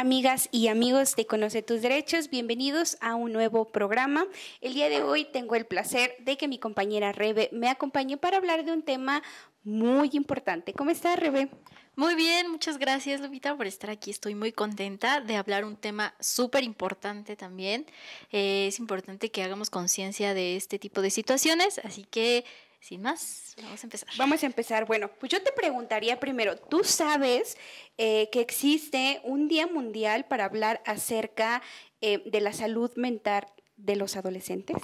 Amigas y amigos de Conoce tus Derechos, bienvenidos a un nuevo programa. El día de hoy tengo el placer de que mi compañera Rebe me acompañe para hablar de un tema muy importante. ¿Cómo está Rebe? Muy bien, muchas gracias Lupita por estar aquí. Estoy muy contenta de hablar un tema súper importante también. Eh, es importante que hagamos conciencia de este tipo de situaciones, así que sin más, vamos a empezar. Vamos a empezar. Bueno, pues yo te preguntaría primero, ¿tú sabes eh, que existe un Día Mundial para hablar acerca eh, de la salud mental de los adolescentes?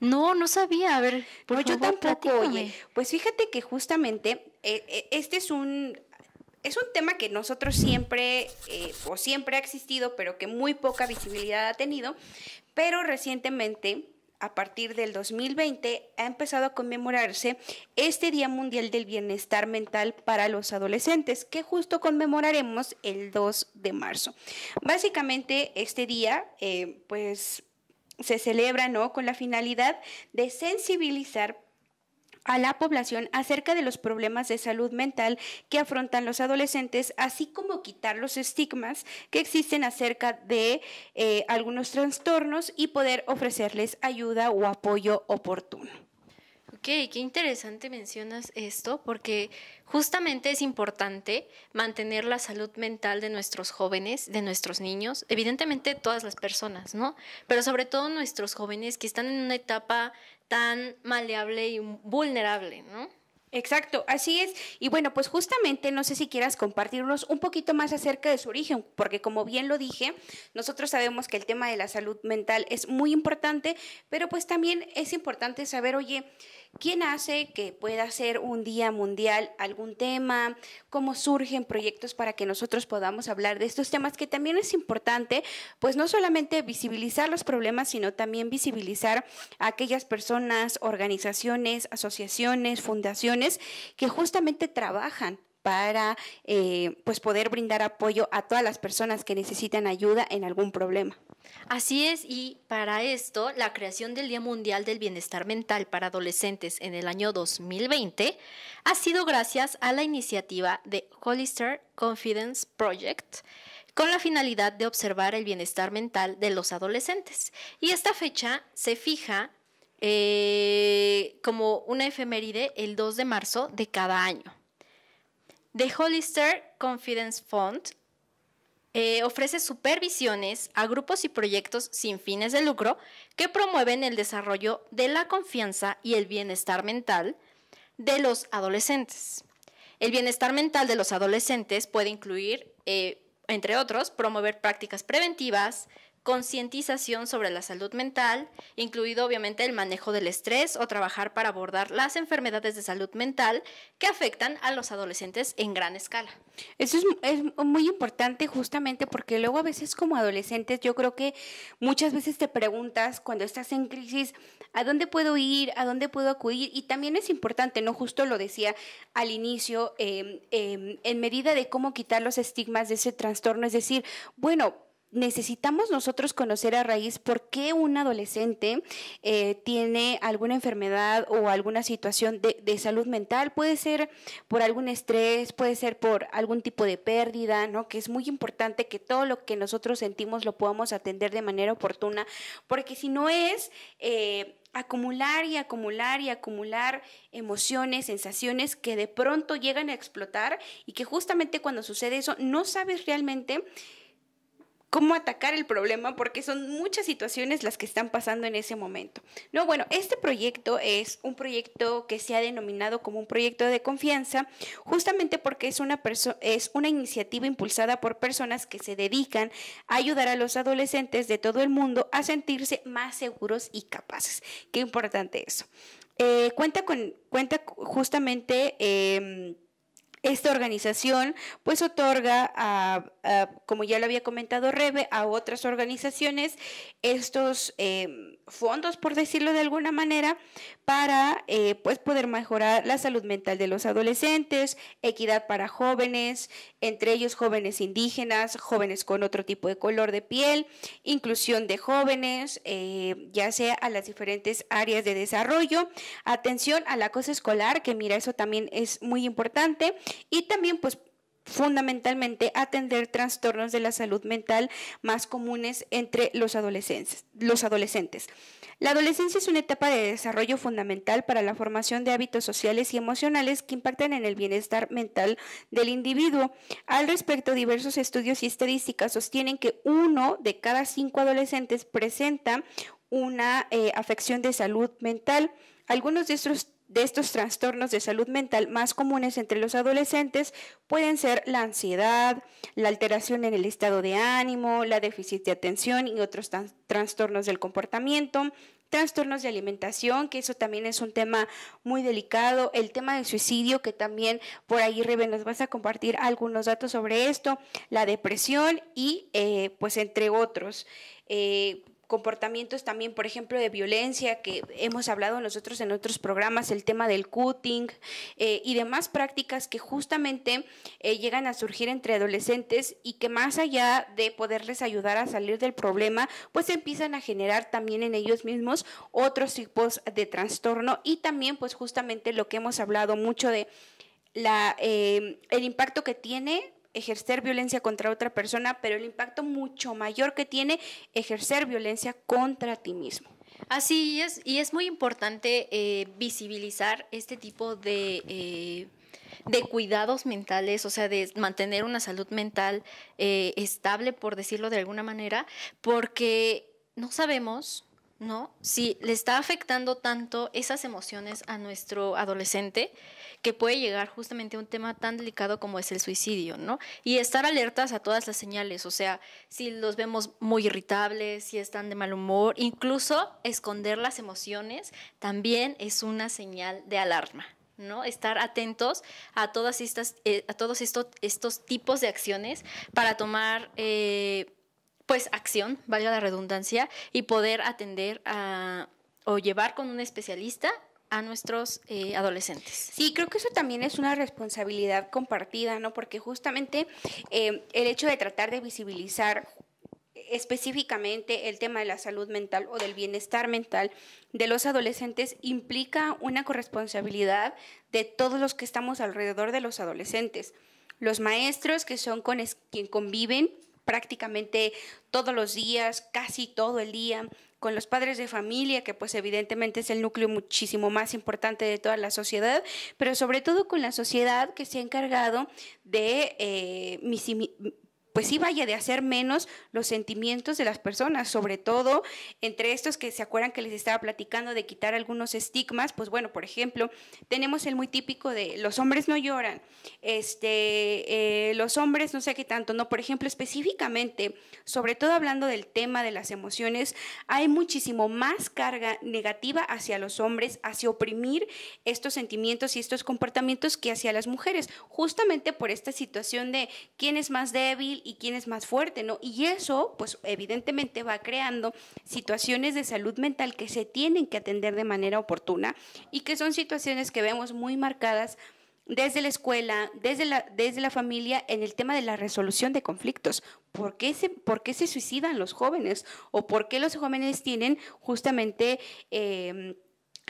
No, no sabía. A ver, por no, yo tampoco. Oye, pues fíjate que justamente eh, este es un es un tema que nosotros siempre o siempre ha existido, pero que muy poca visibilidad ha tenido. Pero recientemente a partir del 2020 ha empezado a conmemorarse este Día Mundial del Bienestar Mental para los Adolescentes, que justo conmemoraremos el 2 de marzo. Básicamente este día, eh, pues se celebra ¿no? con la finalidad de sensibilizar a la población acerca de los problemas de salud mental que afrontan los adolescentes, así como quitar los estigmas que existen acerca de eh, algunos trastornos y poder ofrecerles ayuda o apoyo oportuno. Ok, qué interesante mencionas esto, porque justamente es importante mantener la salud mental de nuestros jóvenes, de nuestros niños, evidentemente todas las personas, ¿no? Pero sobre todo nuestros jóvenes que están en una etapa tan maleable y vulnerable, ¿no? Exacto, así es. Y bueno, pues justamente no sé si quieras compartirnos un poquito más acerca de su origen, porque como bien lo dije, nosotros sabemos que el tema de la salud mental es muy importante, pero pues también es importante saber, oye, ¿Quién hace que pueda ser un día mundial algún tema? ¿Cómo surgen proyectos para que nosotros podamos hablar de estos temas? Que también es importante, pues no solamente visibilizar los problemas, sino también visibilizar a aquellas personas, organizaciones, asociaciones, fundaciones que justamente trabajan para eh, pues poder brindar apoyo a todas las personas que necesitan ayuda en algún problema. Así es, y para esto, la creación del Día Mundial del Bienestar Mental para Adolescentes en el año 2020 ha sido gracias a la iniciativa de Hollister Confidence Project con la finalidad de observar el bienestar mental de los adolescentes. Y esta fecha se fija eh, como una efeméride el 2 de marzo de cada año. The Hollister Confidence Fund eh, ofrece supervisiones a grupos y proyectos sin fines de lucro que promueven el desarrollo de la confianza y el bienestar mental de los adolescentes. El bienestar mental de los adolescentes puede incluir, eh, entre otros, promover prácticas preventivas, concientización sobre la salud mental, incluido obviamente el manejo del estrés o trabajar para abordar las enfermedades de salud mental que afectan a los adolescentes en gran escala. Eso es, muy importante justamente porque luego a veces como adolescentes yo creo que muchas veces te preguntas cuando estás en crisis, ¿a dónde puedo ir? ¿A dónde puedo acudir? Y también es importante, ¿no? Justo lo decía al inicio, em, em, en medida de cómo quitar los estigmas de ese trastorno, es decir, bueno, necesitamos nosotros conocer a raíz por qué un adolescente eh, tiene alguna enfermedad o alguna situación de, salud mental. Puede ser por algún estrés, puede ser por algún tipo de pérdida, ¿no? Que es muy importante que todo lo que nosotros sentimos lo podamos atender de manera oportuna, porque si no es... Eh, acumular y acumular y acumular emociones, sensaciones que de pronto llegan a explotar y que justamente cuando sucede eso no sabes realmente cómo atacar el problema porque son muchas situaciones las que están pasando en ese momento. No, bueno, este proyecto es un proyecto que se ha denominado como un proyecto de confianza justamente porque es una es una iniciativa impulsada por personas que se dedican a ayudar a los adolescentes de todo el mundo a sentirse más seguros y capaces. Qué importante eso. Eh, cuenta con cuenta justamente eh, esta organización pues otorga, a, como ya lo había comentado Rebe, a otras organizaciones estos eh, fondos, por decirlo de alguna manera, para eh, pues, poder mejorar la salud mental de los adolescentes, equidad para jóvenes, entre ellos jóvenes indígenas, jóvenes con otro tipo de color de piel, inclusión de jóvenes, eh, ya sea a las diferentes áreas de desarrollo, atención a la cosa escolar, que mira, eso también es muy importante, y también pues fundamentalmente atender trastornos de la salud mental más comunes entre los adolescentes, los adolescentes. La adolescencia es una etapa de desarrollo fundamental para la formación de hábitos sociales y emocionales que impactan en el bienestar mental del individuo. Al respecto, diversos estudios y estadísticas sostienen que uno de cada cinco adolescentes presenta una eh, afección de salud mental. Algunos de estos de estos trastornos de salud mental más comunes entre los adolescentes pueden ser la ansiedad, la alteración en el estado de ánimo, la déficit de atención y otros trastornos del comportamiento, trastornos de alimentación, que eso también es un tema muy delicado, el tema del suicidio, que también por ahí, Rebe, nos vas a compartir algunos datos sobre esto, la depresión y eh, pues entre otros. Eh, comportamientos también, por ejemplo, de violencia que hemos hablado nosotros en otros programas, el tema del cutting eh, y demás prácticas que justamente eh, llegan a surgir entre adolescentes y que más allá de poderles ayudar a salir del problema, pues empiezan a generar también en ellos mismos otros tipos de trastorno y también pues justamente lo que hemos hablado mucho de la, eh, el impacto que tiene ejercer violencia contra otra persona, pero el impacto mucho mayor que tiene ejercer violencia contra ti mismo. Así es, y es muy importante eh, visibilizar este tipo de, eh, de, cuidados mentales, o sea, de mantener una salud mental eh, estable, por decirlo de alguna manera, porque no sabemos ¿no? Si le está afectando tanto esas emociones a nuestro adolescente, que puede llegar justamente a un tema tan delicado como es el suicidio, ¿no? Y estar alertas a todas las señales, o sea, si los vemos muy irritables, si están de mal humor, incluso esconder las emociones también es una señal de alarma. ¿no? Estar atentos a, todas estas, eh, a todos estos, estos tipos de acciones para tomar eh, pues acción, valga la redundancia, y poder atender o llevar con un especialista a nuestros eh, adolescentes. Sí, creo que eso también es una responsabilidad compartida, ¿no? Porque justamente em, el hecho de tratar de visibilizar específicamente el tema de la salud mental o del bienestar mental de los adolescentes implica una corresponsabilidad de todos los que estamos alrededor de los adolescentes. Los maestros que son con quien conviven prácticamente todos los días, casi todo el día, con los padres de familia, que pues evidentemente es el núcleo muchísimo más importante de toda la sociedad, pero sobre todo con la sociedad que se ha encargado de eh, pues sí vaya de hacer menos los sentimientos de las personas, sobre todo entre estos que se acuerdan que les estaba platicando de quitar algunos estigmas, pues bueno, por ejemplo, tenemos el muy típico de los hombres no lloran, este, eh, los hombres no sé qué tanto, no, por ejemplo, específicamente, sobre todo hablando del tema de las emociones, hay muchísimo más carga negativa hacia los hombres, hacia oprimir estos sentimientos y estos comportamientos que hacia las mujeres, justamente por esta situación de quién es más débil, y quién es más fuerte, ¿no? Y eso, pues evidentemente va creando situaciones de salud mental que se tienen que atender de manera oportuna y que son situaciones que vemos muy marcadas desde la escuela, desde la, desde la familia, en el tema de la resolución de conflictos. ¿Por qué, se, se suicidan los jóvenes? ¿O por qué los jóvenes tienen justamente... Em,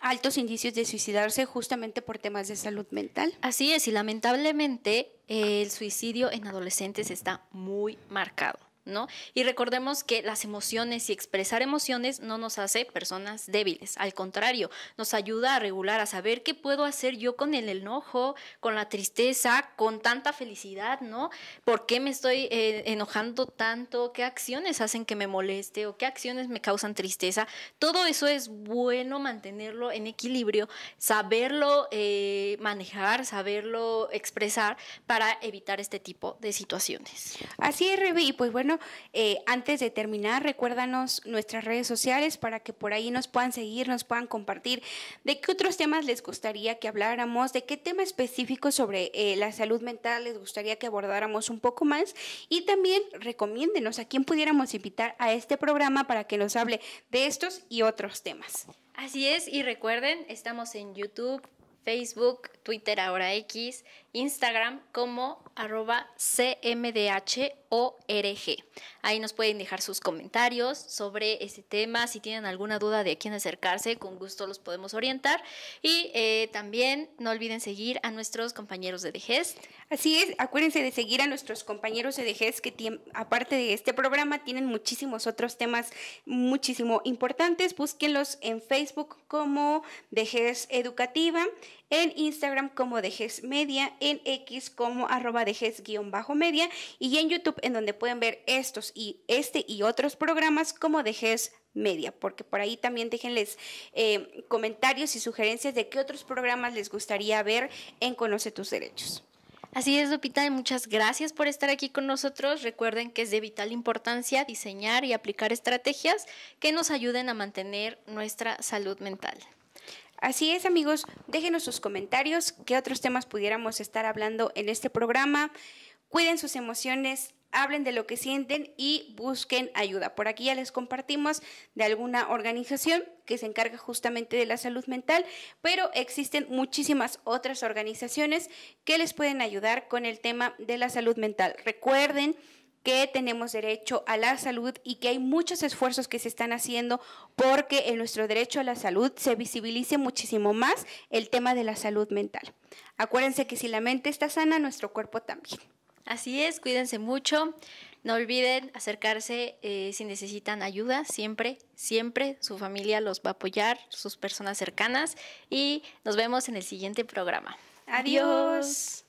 altos indicios de suicidarse justamente por temas de salud mental. Así es, y lamentablemente el suicidio en adolescentes está muy marcado. Y recordemos que las emociones y expresar emociones no nos hace personas débiles, al contrario, nos ayuda a regular, a saber qué puedo hacer yo con el enojo, con la tristeza, con tanta felicidad, ¿no? ¿Por qué me estoy eh, enojando tanto? ¿Qué acciones hacen que me moleste o qué acciones me causan tristeza? Todo eso es bueno mantenerlo en equilibrio, saberlo eh, manejar, saberlo expresar para evitar este tipo de situaciones. Así es, Rebe, y pues bueno, eh, antes de terminar, recuérdanos nuestras redes sociales para que por ahí nos puedan seguir, nos puedan compartir de qué otros temas les gustaría que habláramos, de qué tema específico sobre eh, la salud mental les gustaría que abordáramos un poco más y también recomiéndenos a quién pudiéramos invitar a este programa para que nos hable de estos y otros temas. Así es, y recuerden, estamos en YouTube, Facebook, Twitter ahora X, Instagram como arroba cmdhorg. Ahí nos pueden dejar sus comentarios sobre este tema. Si tienen alguna duda de a quién acercarse, con gusto los podemos orientar. Y eh, también no olviden seguir a nuestros compañeros de DGES. Así es, acuérdense de seguir a nuestros compañeros de DGES que aparte de este programa tienen muchísimos otros temas muchísimo importantes. Búsquenlos en Facebook como DGES Educativa en Instagram como Dejes Media, en X como arroba bajo media y en YouTube en donde pueden ver estos y este y otros programas como Dejes Media, porque por ahí también déjenles eh, comentarios y sugerencias de qué otros programas les gustaría ver en Conoce tus Derechos. Así es, Lupita, muchas gracias por estar aquí con nosotros. Recuerden que es de vital importancia diseñar y aplicar estrategias que nos ayuden a mantener nuestra salud mental. Así es, amigos, déjenos sus comentarios, qué otros temas pudiéramos estar hablando en este programa. Cuiden sus emociones, hablen de lo que sienten y busquen ayuda. Por aquí ya les compartimos de alguna organización que se encarga justamente de la salud mental, pero existen muchísimas otras organizaciones que les pueden ayudar con el tema de la salud mental. Recuerden que tenemos derecho a la salud y que hay muchos esfuerzos que se están haciendo porque en nuestro derecho a la salud se visibilice muchísimo más el tema de la salud mental. Acuérdense que si la mente está sana, nuestro cuerpo también. Así es, cuídense mucho. No olviden acercarse eh, si necesitan ayuda, siempre, siempre su familia los va a apoyar, sus personas cercanas y nos vemos en el siguiente programa. Adiós.